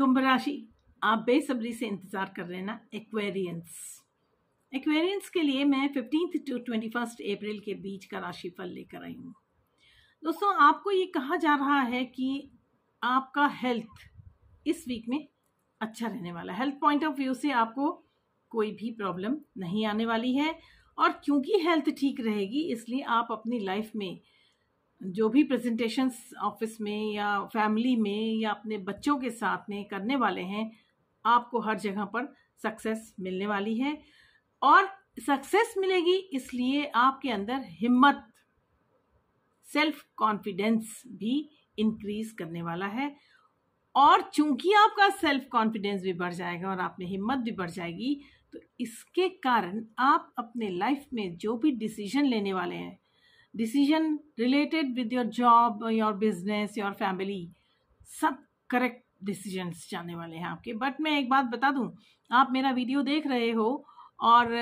कुंभ राशि आप बेसब्री से इंतज़ार कर रहे ना एक्वेरियंस एक्वेरियंस के लिए मैं fifteenth to twenty first April के बीच का राशिफल लेकर आई हूँ दोस्तों आपको ये कहा जा रहा है कि आपका हेल्थ इस वीक में अच्छा रहने वाला हेल्थ पॉइंट ऑफ व्यू से आपको कोई भी प्रॉब्लम नहीं आने वाली है और क्योंकि हेल्थ ठीक रहेगी इसलिए आप अपनी लाइफ में जो भी प्रेजेंटेशन ऑफिस में या फैमिली में या अपने बच्चों के साथ में करने वाले हैं आपको हर जगह पर सक्सेस मिलने वाली है और सक्सेस मिलेगी इसलिए आपके अंदर हिम्मत सेल्फ कॉन्फिडेंस भी इंक्रीज करने वाला है और चूंकि आपका सेल्फ कॉन्फिडेंस भी बढ़ जाएगा और आप में हिम्मत भी बढ़ जाएगी तो इसके कारण आप अपने लाइफ में जो भी डिसीजन लेने वाले हैं decision related with your job your business your family सब करेक्ट डिसीजंस जाने वाले हैं आपके बट मैं एक बात बता दूं आप मेरा वीडियो देख रहे हो और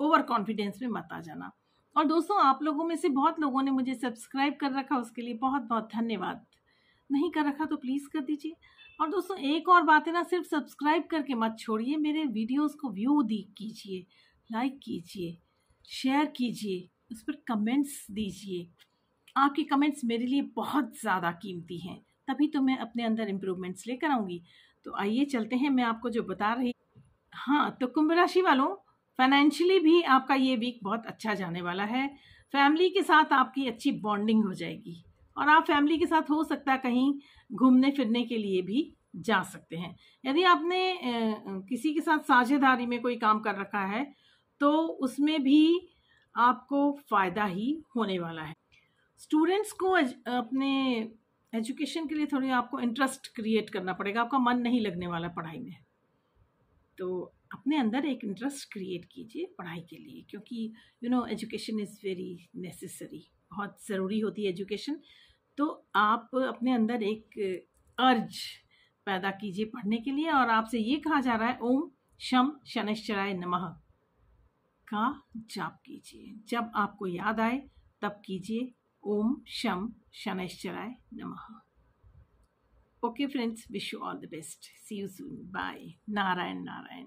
ओवर uh, कॉन्फिडेंस में मत आ जाना और दोस्तों आप लोगों में से बहुत लोगों ने मुझे सब्सक्राइब कर रखा उसके लिए बहुत बहुत धन्यवाद नहीं कर रखा तो प्लीज़ कर दीजिए और दोस्तों एक और बात है ना सिर्फ सब्सक्राइब करके मत छोड़िए मेरे वीडियोस को व्यू दी कीजिए लाइक कीजिए शेयर कीजिए उस पर कमेंट्स दीजिए आपके कमेंट्स मेरे लिए बहुत ज़्यादा कीमती हैं तभी तो मैं अपने अंदर इम्प्रूवमेंट्स लेकर आऊँगी तो आइए चलते हैं मैं आपको जो बता रही हाँ तो कुंभ राशि वालों फाइनेंशियली भी आपका ये वीक बहुत अच्छा जाने वाला है फैमिली के साथ आपकी अच्छी बॉन्डिंग हो जाएगी और आप फैमिली के साथ हो सकता है कहीं घूमने फिरने के लिए भी जा सकते हैं यदि आपने किसी के साथ साझेदारी में कोई काम कर रखा है तो उसमें भी आपको फ़ायदा ही होने वाला है स्टूडेंट्स को अपने एजुकेशन के लिए थोड़ी आपको इंटरेस्ट क्रिएट करना पड़ेगा आपका मन नहीं लगने वाला पढ़ाई में तो अपने अंदर एक इंटरेस्ट क्रिएट कीजिए पढ़ाई के लिए क्योंकि you know education is very necessary बहुत ज़रूरी होती है एजुकेशन तो आप अपने अंदर एक अर्ज पैदा कीजिए पढ़ने के लिए और आपसे ये कहा जा रहा है ओम शम शनिश्चराय नमः का जाप कीजिए जब आपको याद आए तब कीजिए ओम शम शनैश्चराय नमः okay friends wish you all the best see you soon bye Narayan Narayan